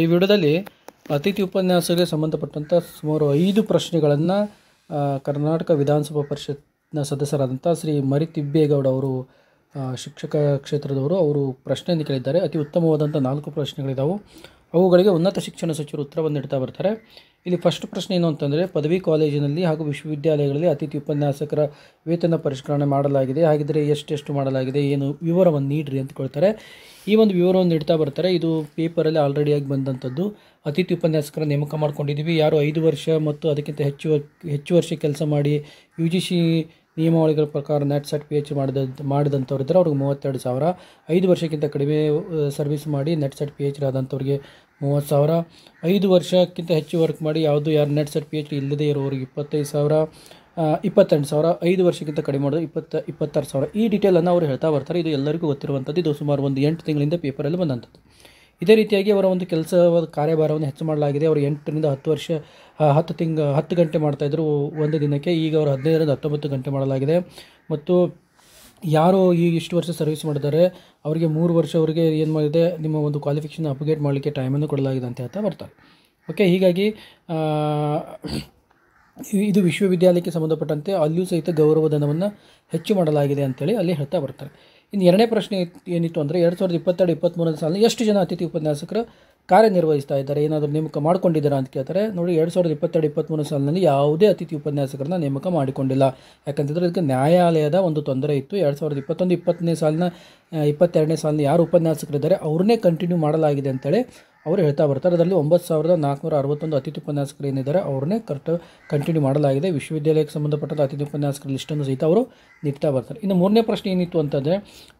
ಈ ವಿಡಿಯೋದಲ್ಲಿ ಅತಿಥಿ ಉಪನ್ಯಾಸಕ್ಕೆ ಸಂಬಂಧಪಟ್ಟಂಥ ಸುಮಾರು ಐದು ಪ್ರಶ್ನೆಗಳನ್ನು ಕರ್ನಾಟಕ ವಿಧಾನಸಭಾ ಪರಿಷತ್ನ ಸದಸ್ಯರಾದಂಥ ಶ್ರೀ ಮರಿ ತಿಬ್ಬೇಗೌಡ ಅವರು ಶಿಕ್ಷಕ ಕ್ಷೇತ್ರದವರು ಅವರು ಪ್ರಶ್ನೆಯನ್ನು ಕೇಳಿದ್ದಾರೆ ಅತಿ ಉತ್ತಮವಾದಂಥ ನಾಲ್ಕು ಪ್ರಶ್ನೆಗಳಿದ್ದಾವೆ ಅವುಗಳಿಗೆ ಉನ್ನತ ಶಿಕ್ಷಣ ಸಚಿವರು ಉತ್ತರವನ್ನು ನೀಡ್ತಾ ಬರ್ತಾರೆ ಇಲ್ಲಿ ಫಸ್ಟ್ ಪ್ರಶ್ನೆ ಏನು ಅಂತಂದರೆ ಪದವಿ ಕಾಲೇಜಿನಲ್ಲಿ ಹಾಗೂ ವಿಶ್ವವಿದ್ಯಾಲಯಗಳಲ್ಲಿ ಅತಿಥಿ ಉಪನ್ಯಾಸಕರ ವೇತನ ಪರಿಷ್ಕರಣೆ ಮಾಡಲಾಗಿದೆ ಹಾಗಿದ್ದರೆ ಎಷ್ಟೆಷ್ಟು ಮಾಡಲಾಗಿದೆ ಏನು ವಿವರವನ್ನು ನೀಡ್ರಿ ಅಂತ ಕೇಳ್ತಾರೆ ಈ ಒಂದು ವಿವರವನ್ನು ನೀಡ್ತಾ ಬರ್ತಾರೆ ಇದು ಪೇಪರಲ್ಲಿ ಆಲ್ರೆಡಿಯಾಗಿ ಬಂದಂಥದ್ದು ಅತಿಥಿ ಉಪನ್ಯಾಸಕರ ನೇಮಕ ಮಾಡ್ಕೊಂಡಿದ್ದೀವಿ ಯಾರು ಐದು ವರ್ಷ ಮತ್ತು ಅದಕ್ಕಿಂತ ಹೆಚ್ಚು ಹೆಚ್ಚು ವರ್ಷ ಕೆಲಸ ಮಾಡಿ ಯು ಜಿ ಸಿ ನಿಯಮಾವಳಿಗಳ ಪ್ರಕಾರ ನೆಟ್ ಸೆಟ್ ಪಿ ಎಚ್ ಮಾಡಿದ ಮಾಡಿದಂಥವ್ರು ಇದ್ದರೆ ಅವ್ರಿಗೆ ಮೂವತ್ತೆರಡು ಸಾವಿರ ಐದು ವರ್ಷಕ್ಕಿಂತ ಕಡಿಮೆ ಸರ್ವಿಸ್ ಮಾಡಿ NET SET P H D ಆದಂಥವ್ರಿಗೆ ಮೂವತ್ತು ಸಾವಿರ ಐದು ವರ್ಷಕ್ಕಿಂತ ಹೆಚ್ಚು ವರ್ಕ್ ಮಾಡಿ ಯಾವುದು ಯಾರು NET SET P H D ಇಲ್ಲದೇ ಇರೋರಿಗೆ ಇಪ್ಪತ್ತೈದು ಸಾವಿರ ಇಪ್ಪತ್ತೆಂಟು ಸಾವಿರ ಐದು ವರ್ಷಕ್ಕಿಂತ ಕಡಿಮೆ ಮಾಡೋದು ಇಪ್ಪತ್ತ ಇಪ್ಪತ್ತಾರು ಸಾವಿರ ಈ ಡೀಟೇಲನ್ನು ಅವರು ಹೇಳ್ತಾ ಬರ್ತಾರೆ ಇದು ಎಲ್ಲರಿಗೂ ಗೊತ್ತಿರುವಂಥದ್ದು ಇದು ಸುಮಾರು ಒಂದು ಎಂಟು ತಿಂಗಳಿಂದ ಪೇಪರಲ್ಲಿ ಬಂದಂಥದ್ದು ಇದೇ ರೀತಿಯಾಗಿ ಅವರ ಒಂದು ಕೆಲಸದ ಕಾರ್ಯಭಾರವನ್ನು ಹೆಚ್ಚು ಮಾಡಲಾಗಿದೆ ಅವರು ಎಂಟರಿಂದ ಹತ್ತು ವರ್ಷ ಹತ್ತು ತಿಂಗ ಹತ್ತು ಗಂಟೆ ಮಾಡ್ತಾಯಿದ್ರು ಒಂದು ದಿನಕ್ಕೆ ಈಗ ಅವರು ಹದಿನೈದರಿಂದ ಹತ್ತೊಂಬತ್ತು ಗಂಟೆ ಮಾಡಲಾಗಿದೆ ಮತ್ತು ಯಾರು ಈ ಇಷ್ಟು ವರ್ಷ ಸರ್ವಿಸ್ ಮಾಡಿದ್ದಾರೆ ಅವರಿಗೆ ಮೂರು ವರ್ಷ ಅವರಿಗೆ ಏನು ಮಾಡಿದೆ ನಿಮ್ಮ ಒಂದು ಕ್ವಾಲಿಫಿಕೇಷನ್ ಅಪ್ಗ್ರೇಡ್ ಮಾಡಲಿಕ್ಕೆ ಟೈಮನ್ನು ಕೊಡಲಾಗಿದೆ ಅಂತ ಹೇಳ್ತಾ ಬರ್ತಾರೆ ಓಕೆ ಹೀಗಾಗಿ ಇದು ವಿಶ್ವವಿದ್ಯಾಲಯಕ್ಕೆ ಸಂಬಂಧಪಟ್ಟಂತೆ ಅಲ್ಲಿಯೂ ಸಹಿತ ಗೌರವಧನವನ್ನು ಹೆಚ್ಚು ಮಾಡಲಾಗಿದೆ ಅಂತೇಳಿ ಅಲ್ಲಿ ಹೇಳ್ತಾ ಬರ್ತಾರೆ ಇನ್ನು ಎರಡನೇ ಪ್ರಶ್ನೆ ಏನಿತ್ತು ಅಂದರೆ ಎರಡು ಸಾವಿರದ ಇಪ್ಪತ್ತೆರಡು ಇಪ್ಪತ್ತ್ಮೂರನೇ ಸಾಲಿನ ಎಷ್ಟು ಜನ ಅತಿಥಿ ಉಪನ್ಯಾಸಕರು ಕಾರ್ಯನಿರ್ವಹಿಸ್ತಾ ಇದ್ದಾರೆ ಏನಾದರೂ ನೇಮಕ ಮಾಡಿಕೊಂಡಿದ್ದಾರೆ ಅಂತ ಕೇಳ್ತಾರೆ ನೋಡಿ ಎರಡು ಸಾವಿರದ ಇಪ್ಪತ್ತೆರಡು ಇಪ್ಪತ್ತ್ಮೂರು ಸಾಲಿನಲ್ಲಿ ಯಾವುದೇ ಅತಿಥಿ ಉಪನ್ಯಾಸಕರನ್ನ ನೇಮಕ ಮಾಡಿಕೊಂಡಿಲ್ಲ ಯಾಕಂತಂದರೆ ಇದಕ್ಕೆ ನ್ಯಾಯಾಲಯದ ಒಂದು ತೊಂದರೆ ಇತ್ತು ಎರಡು ಸಾವಿರದ ಇಪ್ಪತ್ತೊಂದು ಇಪ್ಪತ್ತನೇ ಸಾಲಿನ ಇಪ್ಪತ್ತೆರಡನೇ ಸಾಲಿನ ಯಾರು ಉಪನ್ಯಾಸಕರಿದ್ದಾರೆ ಅವ್ರನ್ನೇ ಕಂಟಿನ್ಯೂ ಮಾಡಲಾಗಿದೆ ಅಂತೇಳಿ ಅವರು ಹೇಳ್ತಾ ಬರ್ತಾರೆ ಅದರಲ್ಲಿ ಒಂಬತ್ತು ಸಾವಿರದ ನಾಲ್ಕುನೂರ ಅರವತ್ತೊಂದು ಅತಿಥಿ ಉಪನ್ಯಾಸಕರು ಏನಿದ್ದಾರೆ ಅವ್ರನ್ನೇ ಕರೆಕ್ಟ್ ಕಂಟಿನ್ಯೂ ಮಾಡಲಾಗಿದೆ ವಿಶ್ವವಿದ್ಯಾಲಯಕ್ಕೆ ಸಂಬಂಧಪಟ್ಟಂಥ ಅತಿಥಿ ಉಪನ್ಯಾಸಕರ ಲಿಸ್ಟನ್ನು ಸಹಿತ ಅವರು ನೀಡ್ತಾ ಬರ್ತಾರೆ ಇನ್ನು ಮೂರನೇ ಪ್ರಶ್ನೆ ಏನಿತ್ತು ಅಂತಂದರೆ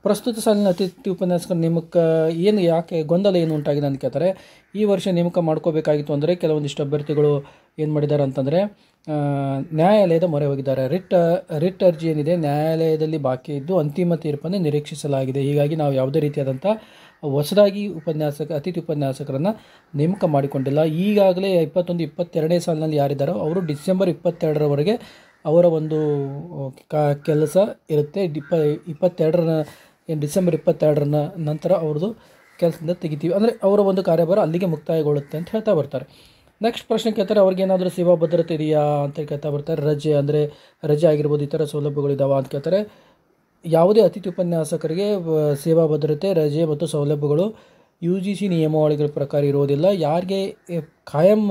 ಪ್ರಸ್ತುತ ಸಾಲಿನ ಅತಿಥಿ ಉಪನ್ಯಾಸಕರ ನೇಮಕ ಏನು ಯಾಕೆ ಗೊಂದಲ ಏನು ಉಂಟಾಗಿದೆ ಅಂತ ಕೇಳ್ತಾರೆ ಈ ವರ್ಷ ನೇಮಕ ಮಾಡ್ಕೋಬೇಕಾಗಿತ್ತು ಅಂದರೆ ಕೆಲವೊಂದಿಷ್ಟು ಅಭ್ಯರ್ಥಿಗಳು ಏನು ಮಾಡಿದ್ದಾರೆ ಅಂತಂದರೆ ನ್ಯಾಯಾಲಯದ ಮೊರೆ ಹೋಗಿದ್ದಾರೆ ರಿಟ್ ರಿಟ್ ಅರ್ಜಿ ಏನಿದೆ ನ್ಯಾಯಾಲಯದಲ್ಲಿ ಬಾಕಿ ಇದ್ದು ಅಂತಿಮ ತೀರ್ಪನ್ನು ನಿರೀಕ್ಷಿಸಲಾಗಿದೆ ಹೀಗಾಗಿ ನಾವು ಯಾವುದೇ ರೀತಿಯಾದಂಥ ಹೊಸದಾಗಿ ಉಪನ್ಯಾಸಕ ಅತಿಥಿ ಉಪನ್ಯಾಸಕರನ್ನು ನೇಮಕ ಮಾಡಿಕೊಂಡಿಲ್ಲ ಈಗಾಗಲೇ ಇಪ್ಪತ್ತೊಂದು ಇಪ್ಪತ್ತೆರಡನೇ ಸಾಲಿನಲ್ಲಿ ಯಾರಿದ್ದಾರೋ ಅವರು ಡಿಸೆಂಬರ್ ಇಪ್ಪತ್ತೆರಡರವರೆಗೆ ಅವರ ಒಂದು ಕ ಕೆಲಸ ಇರುತ್ತೆ ಇಪ್ಪ ಇಪ್ಪತ್ತೆರಡರ ಏನು ಡಿಸೆಂಬರ್ ಇಪ್ಪತ್ತೆರಡರನ್ನ ನಂತರ ಅವ್ರದ್ದು ಕೆಲಸದಿಂದ ತೆಗಿತೀವಿ ಅಂದರೆ ಅವರ ಒಂದು ಕಾರ್ಯಭಾರ ಅಲ್ಲಿಗೆ ಮುಕ್ತಾಯಗೊಳ್ಳುತ್ತೆ ಅಂತ ಹೇಳ್ತಾ ಬರ್ತಾರೆ ನೆಕ್ಸ್ಟ್ ಪ್ರಶ್ನೆ ಕೇಳ್ತಾರೆ ಏನಾದರೂ ಸೇವಾ ಭದ್ರತೆ ಇದೆಯಾ ಅಂತ ಕೇಳ್ತಾ ಬರ್ತಾರೆ ರಜೆ ಅಂದರೆ ರಜೆ ಆಗಿರ್ಬೋದು ಈ ಥರ ಸೌಲಭ್ಯಗಳಿದ್ದಾವೆ ಅಂತ ಕೇಳ್ತಾರೆ ಯಾವುದೇ ಅತಿಥಿ ಉಪನ್ಯಾಸಕರಿಗೆ ಸೇವಾ ಭದ್ರತೆ ರಜೆ ಮತ್ತು ಸೌಲಭ್ಯಗಳು ಯು ಜಿ ಸಿ ನಿಯಮಾವಳಿಗಳ ಪ್ರಕಾರ ಇರೋದಿಲ್ಲ ಯಾರಿಗೆ ಖಾಯಂ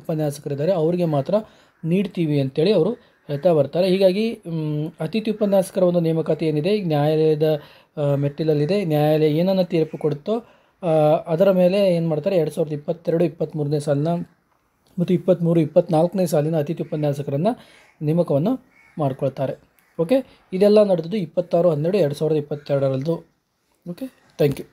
ಉಪನ್ಯಾಸಕರಿದ್ದಾರೆ ಅವರಿಗೆ ಮಾತ್ರ ನೀಡ್ತೀವಿ ಅಂತೇಳಿ ಅವರು ಹೇಳ್ತಾ ಬರ್ತಾರೆ ಹೀಗಾಗಿ ಅತಿಥಿ ಉಪನ್ಯಾಸಕರ ಒಂದು ನೇಮಕಾತಿ ಏನಿದೆ ನ್ಯಾಯಾಲಯದ ಮೆಟ್ಟಿಲಲ್ಲಿದೆ ನ್ಯಾಯಾಲಯ ಏನನ್ನು ತೀರ್ಪು ಕೊಡುತ್ತೋ ಅದರ ಮೇಲೆ ಏನು ಮಾಡ್ತಾರೆ ಎರಡು ಸಾವಿರದ ಇಪ್ಪತ್ತೆರಡು ಇಪ್ಪತ್ತ್ಮೂರನೇ ಸಾಲಿನ ಮತ್ತು ಇಪ್ಪತ್ತ್ಮೂರು ಇಪ್ಪತ್ತ್ನಾಲ್ಕನೇ ಸಾಲಿನ ಅತಿಥಿ ಉಪನ್ಯಾಸಕರನ್ನು ನೇಮಕವನ್ನು ಮಾಡಿಕೊಳ್ತಾರೆ ಓಕೆ ಇದೆಲ್ಲ ನಡೆದಿದ್ದು ಇಪ್ಪತ್ತಾರು ಹನ್ನೆರಡು ಎರಡು ಸಾವಿರದ ಇಪ್ಪತ್ತೆರಡರದ್ದು ಓಕೆ ಥ್ಯಾಂಕ್ ಯು